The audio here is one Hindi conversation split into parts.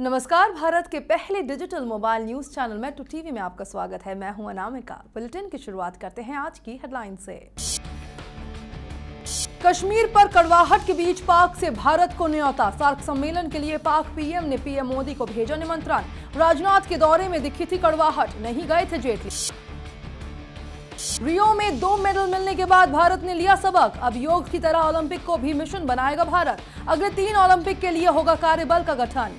नमस्कार भारत के पहले digital mobile news channel Metro TV में आपका स्वागत है मैं हूं अनामिका बुलेटिन की शुरुआत करते हैं आज की हेडलाइन से कश्मीर पर कड़वाहट के बीच पाक से भारत को न्योता सार्क सम्मेलन के लिए पाक पीएम ने पीएम मोदी को भेजा निमंत्रण राजनाथ के दौरे में दिखी थी कड़वाहट नहीं गए थे जेटली रियो में दो मेडल मिलने के बाद भारत ने लिया सबक अब योग की तरह ओलंपिक को भी मिशन बनाएगा भारत अगले तीन ओलंपिक के लिए होगा कार्यबल का गठन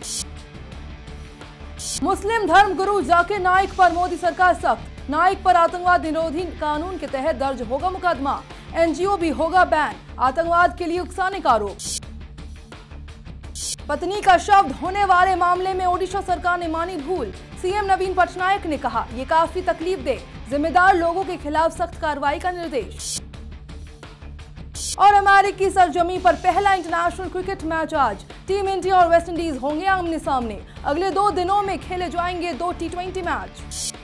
मुस्लिम धर्म गुरु जाकिर नाइक पर मोदी सरकार सख्त नाइक पर आतंकवाद निरोधी कानून के तहत दर्ज होगा मुकदमा एनजीओ भी होगा बैन आतंकवाद के लिए उकसाने का आरोप पत्नी का शव होने वाले मामले में ओडिशा सरकार ने मानी भूल सीएम नवीन पटनायक ने कहा ये काफी तकलीफ दे जिम्मेदार लोगों के खिलाफ सख्त कार्रवाई का निर्देश और अमेरिकी सरजमी पर पहला इंटरनेशनल क्रिकेट मैच आज टीम इंडिया और वेस्टइंडीज होंगे आमने सामने अगले दो दिनों में खेले जाएंगे दो टी मैच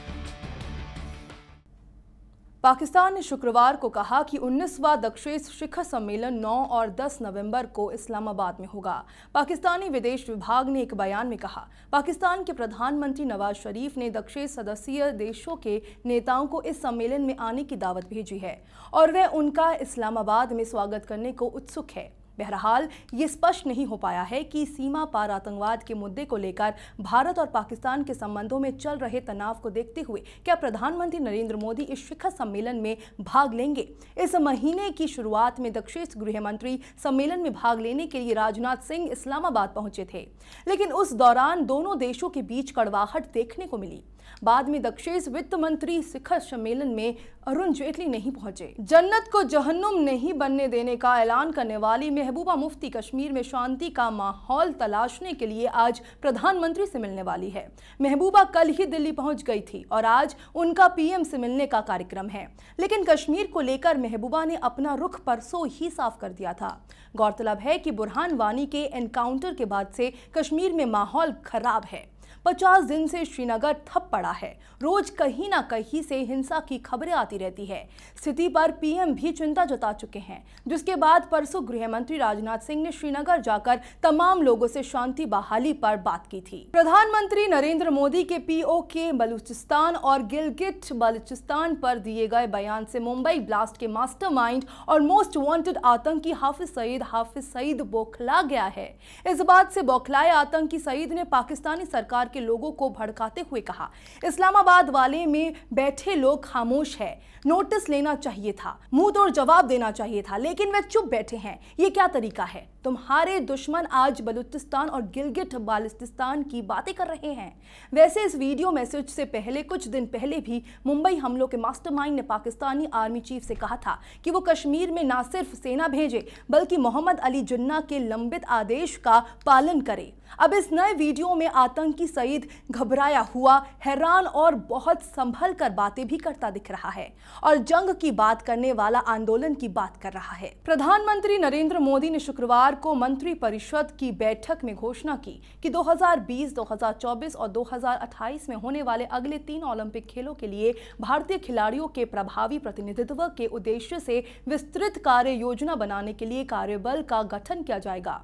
पाकिस्तान ने शुक्रवार को कहा कि 19वां दक्षेस शिखर सम्मेलन 9 और 10 नवंबर को इस्लामाबाद में होगा पाकिस्तानी विदेश विभाग ने एक बयान में कहा पाकिस्तान के प्रधानमंत्री नवाज शरीफ ने दक्षेस सदस्यीय देशों के नेताओं को इस सम्मेलन में आने की दावत भेजी है और वह उनका इस्लामाबाद में स्वागत करने को उत्सुक है बहरहाल ये स्पष्ट नहीं हो पाया है कि सीमा पार आतंकवाद के मुद्दे को लेकर भारत और पाकिस्तान के संबंधों में चल रहे तनाव को देखते हुए क्या प्रधानमंत्री नरेंद्र मोदी इस शिखर सम्मेलन में भाग लेंगे इस महीने की शुरुआत में दक्षिण गृह मंत्री सम्मेलन में भाग लेने के लिए राजनाथ सिंह इस्लामाबाद पहुंचे थे लेकिन उस दौरान दोनों देशों के बीच कड़वाहट देखने को मिली बाद में दक्षेस वित्त मंत्री शिखर सम्मेलन में अरुण जेटली नहीं पहुंचे जन्नत को जहन्नुम नहीं बनने देने का ऐलान करने वाली महबूबा मुफ्ती कश्मीर में शांति का माहौल तलाशने के लिए आज प्रधानमंत्री से मिलने वाली है महबूबा कल ही दिल्ली पहुंच गई थी और आज उनका पीएम से मिलने का कार्यक्रम है लेकिन कश्मीर को लेकर महबूबा ने अपना रुख परसों ही साफ कर दिया था गौरतलब है कि बुरहान वानी के एनकाउंटर के बाद से कश्मीर में माहौल खराब है 50 दिन से श्रीनगर थप पड़ा है रोज कहीं ना कहीं से हिंसा की खबरें आती रहती है स्थिति पर पीएम भी चिंता जता चुके हैं जिसके बाद परसों गृह मंत्री राजनाथ सिंह ने श्रीनगर जाकर तमाम लोगों से शांति बहाली पर बात की थी प्रधानमंत्री नरेंद्र मोदी के पीओके बलूचिस्तान और गिलगिट बलूचिस्तान पर दिए गए बयान से मुंबई ब्लास्ट के मास्टर और मोस्ट वॉन्टेड आतंकी हाफिज सईद हाफिज सईद बौखला गया है इस बात से बौखलाए आतंकी सईद ने पाकिस्तानी सरकार परिवार के लोगों को भड़काते हुए कहा इस्लामाबाद वाले में बैठे लोग खामोश है नोटिस लेना चाहिए था मुंह और जवाब देना चाहिए था लेकिन वे चुप बैठे हैं ये क्या तरीका है तुम्हारे दुश्मन आज बलूचिस्तान और गिलगिट बालिस्तान की बातें कर रहे हैं वैसे इस वीडियो मैसेज से पहले कुछ दिन पहले भी मुंबई हमलों के मास्टरमाइंड ने पाकिस्तानी आर्मी चीफ से कहा था कि वो कश्मीर में ना सिर्फ सेना भेजे बल्कि मोहम्मद अली जिन्ना के लंबित आदेश का पालन करे अब इस नए वीडियो में आतंकी सईद घबराया हुआ हैरान और बहुत संभल कर बातें भी करता दिख रहा है और जंग की बात करने वाला आंदोलन की बात कर रहा है प्रधानमंत्री नरेंद्र मोदी ने शुक्रवार को मंत्री परिषद की बैठक में घोषणा की कि 2020, 2024 और 2028 में होने वाले अगले तीन ओलंपिक खेलों के लिए भारतीय खिलाड़ियों के प्रभावी प्रतिनिधित्व के उद्देश्य से विस्तृत कार्य योजना बनाने के लिए कार्यबल का गठन किया जाएगा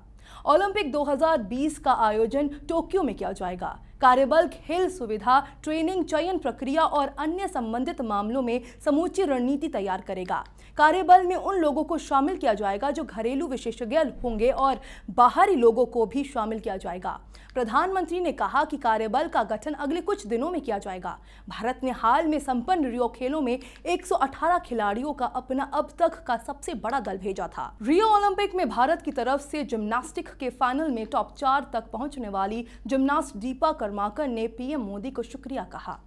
ओलंपिक 2020 का आयोजन टोक्यो में किया जाएगा कार्यबल खेल सुविधा ट्रेनिंग चयन प्रक्रिया और अन्य संबंधित मामलों में समूची रणनीति तैयार करेगा कार्यबल में उन लोगों को शामिल किया जाएगा जो घरेलू विशेषज्ञ होंगे और बाहरी लोगों को भी शामिल किया जाएगा प्रधानमंत्री ने कहा कि कार्यबल का गठन अगले कुछ दिनों में किया जाएगा भारत ने हाल में संपन्न रियो खेलों में 118 खिलाड़ियों का अपना अब तक का सबसे बड़ा दल भेजा था रियो ओलंपिक में भारत की तरफ से जिम्नास्टिक के फाइनल में टॉप चार तक पहुंचने वाली जिम्नास्ट दीपा कर्माकर ने पीएम मोदी को शुक्रिया कहा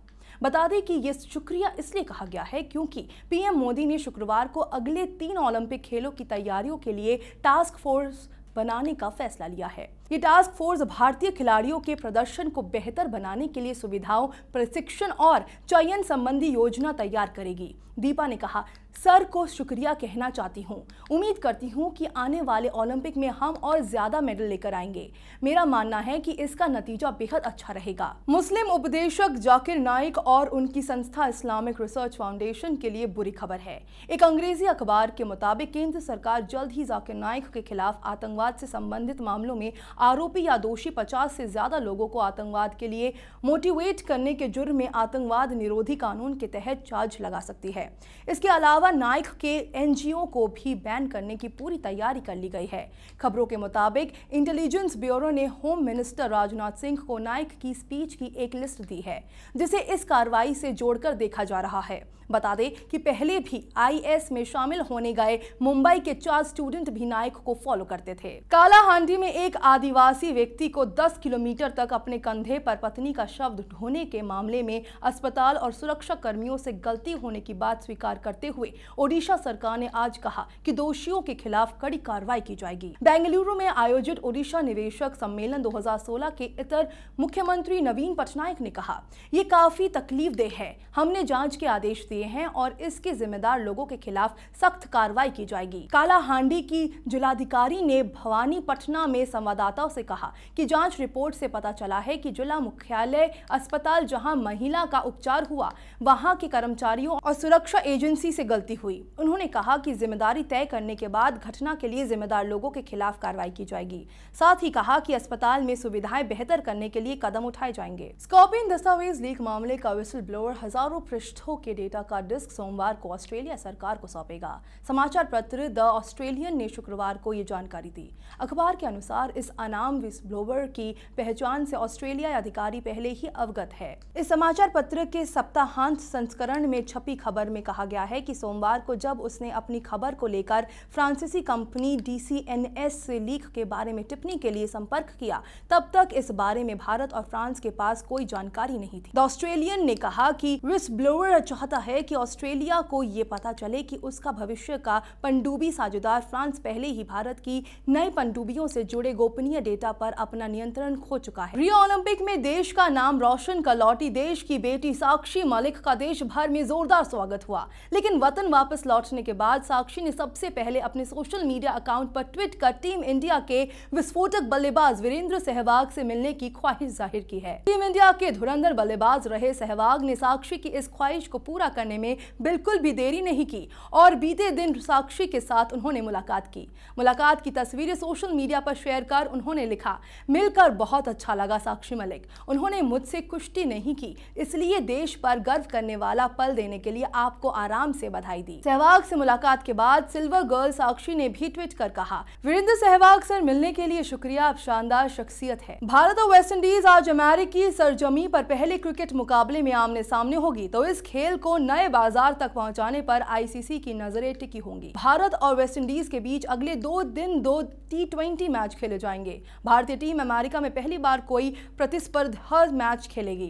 बता दें कि यह शुक्रिया इसलिए कहा गया है क्योंकि पीएम मोदी ने शुक्रवार को अगले तीन ओलंपिक खेलों की तैयारियों के लिए टास्क फोर्स बनाने का फैसला लिया है ये टास्क फोर्स भारतीय खिलाड़ियों के प्रदर्शन को बेहतर बनाने के लिए सुविधाओं प्रशिक्षण और चयन संबंधी योजना तैयार करेगी दीपा ने कहा सर को शुक्रिया कहना चाहती हूँ उम्मीद करती हूँ कि आने वाले ओलंपिक में हम और ज्यादा मेडल लेकर आएंगे मेरा मानना है कि इसका नतीजा बेहद अच्छा रहेगा मुस्लिम उपदेशक जाकिर नाइक और उनकी संस्था इस्लामिक रिसर्च फाउंडेशन के लिए बुरी खबर है एक अंग्रेजी अखबार के मुताबिक केंद्र सरकार जल्द ही जाकिर नाइक के खिलाफ आतंकवाद से संबंधित मामलों में आरोपी या दोषी पचास से ज्यादा लोगों को आतंकवाद के लिए मोटिवेट करने के जुर्म में आतंकवाद निरोधी कानून के तहत चार्ज लगा सकती है इसके अलावा नाइक के एनजीओ को भी बैन करने की पूरी तैयारी कर ली गई है खबरों के मुताबिक इंटेलिजेंस ब्यूरो ने होम मिनिस्टर राजनाथ सिंह को नाइक की स्पीच की एक लिस्ट दी है जिसे इस कार्रवाई से जोड़कर देखा जा रहा है बता दें कि पहले भी आईएएस में शामिल होने गए मुंबई के चार स्टूडेंट भी नायक को फॉलो करते थे कालाहांडी में एक आदिवासी व्यक्ति को 10 किलोमीटर तक अपने कंधे पर पत्नी का शव ढोने के मामले में अस्पताल और सुरक्षा कर्मियों से गलती होने की बात स्वीकार करते हुए ओडिशा सरकार ने आज कहा कि दोषियों के खिलाफ कड़ी कार्रवाई की जाएगी बेंगलुरु में आयोजित ओडिशा निवेशक सम्मेलन 2016 के इतर मुख्यमंत्री नवीन पटनायक ने कहा ये काफी तकलीफ देह है हमने जांच के आदेश दिए लिए हैं और इसके जिम्मेदार लोगों के खिलाफ सख्त कार्रवाई की जाएगी काला हांडी की जिलाधिकारी ने भवानी पटना में संवाददाताओं से कहा कि जांच रिपोर्ट से पता चला है कि जिला मुख्यालय अस्पताल जहां महिला का उपचार हुआ वहां के कर्मचारियों और सुरक्षा एजेंसी से गलती हुई उन्होंने कहा की जिम्मेदारी तय करने के बाद घटना के लिए जिम्मेदार लोगों के खिलाफ कार्रवाई की जाएगी साथ ही कहा की अस्पताल में सुविधाएं बेहतर करने के लिए कदम उठाए जाएंगे स्कॉपिन दस्तावेज लीक मामले का विसल ब्लोअर हजारों पृष्ठों के डेटा याचिका का डिस्क सोमवार को ऑस्ट्रेलिया सरकार को सौंपेगा समाचार पत्र द ऑस्ट्रेलियन ने शुक्रवार को ये जानकारी दी अखबार के अनुसार इस अनाम ब्लोवर की पहचान से ऑस्ट्रेलिया अधिकारी पहले ही अवगत है इस समाचार पत्र के सप्ताहांत संस्करण में छपी खबर में कहा गया है की सोमवार को जब उसने अपनी खबर को लेकर फ्रांसीसी कंपनी डी से लीक के बारे में टिप्पणी के लिए संपर्क किया तब तक इस बारे में भारत और फ्रांस के पास कोई जानकारी नहीं थी द ऑस्ट्रेलियन ने कहा कि विस्ब्लोवर चाहता है है कि ऑस्ट्रेलिया को ये पता चले कि उसका भविष्य का पनडुब्बी साझेदार फ्रांस पहले ही भारत की नई पनडुब्बियों से जुड़े गोपनीय डेटा पर अपना नियंत्रण खो चुका है रियो ओलंपिक में देश का नाम रोशन कर लौटी देश की बेटी साक्षी मलिक का देश भर में जोरदार स्वागत हुआ लेकिन वतन वापस लौटने के बाद साक्षी ने सबसे पहले अपने सोशल मीडिया अकाउंट पर ट्वीट कर टीम इंडिया के विस्फोटक बल्लेबाज वीरेंद्र सहवाग से मिलने की ख्वाहिश जाहिर की है टीम इंडिया के धुरंधर बल्लेबाज रहे सहवाग ने साक्षी की इस ख्वाहिश को पूरा कर करने में बिल्कुल भी देरी नहीं की और बीते दिन साक्षी के साथ उन्होंने मुलाकात की मुलाकात की तस्वीरें सोशल मीडिया पर शेयर कर उन्होंने लिखा मिलकर बहुत अच्छा लगा साक्षी मलिक उन्होंने मुझसे कुश्ती नहीं की इसलिए देश पर गर्व करने वाला पल देने के लिए आपको आराम से बधाई दी सहवाग से मुलाकात के बाद सिल्वर गर्ल साक्षी ने भी ट्वीट कर कहा वीरेंद्र सहवाग सर मिलने के लिए शुक्रिया आप शानदार शख्सियत है भारत और वेस्ट इंडीज आज अमेरिकी सरजमी पर पहले क्रिकेट मुकाबले में आमने सामने होगी तो इस खेल को न नए बाजार तक पहुंचाने पर आईसीसी की नजरें टिकी होंगी भारत और वेस्टइंडीज के बीच अगले दो दिन दो टी मैच खेले जाएंगे भारतीय टीम अमेरिका में पहली बार कोई प्रतिस्पर्धा मैच खेलेगी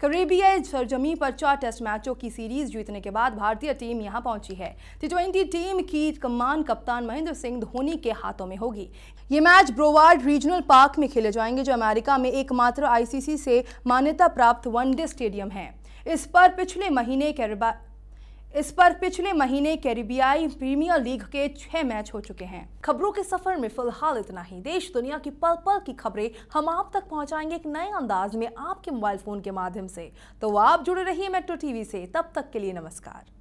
करेबियाई सरजमी पर चार टेस्ट मैचों की सीरीज जीतने के बाद भारतीय टीम यहां पहुंची है टी टीम की कमान कप्तान महेंद्र सिंह धोनी के हाथों में होगी ये मैच ब्रोवार्ड रीजनल पार्क में खेले जाएंगे जो अमेरिका में एकमात्र आईसीसी से मान्यता प्राप्त वनडे स्टेडियम है इस पर पिछले महीने कैरिबा इस पर पिछले महीने कैरिबियाई प्रीमियर लीग के छह मैच हो चुके हैं खबरों के सफर में फिलहाल इतना ही देश दुनिया की पल पल की खबरें हम आप तक पहुंचाएंगे एक नए अंदाज में आपके मोबाइल फोन के माध्यम से तो आप जुड़े रहिए मेट्रो टीवी से तब तक के लिए नमस्कार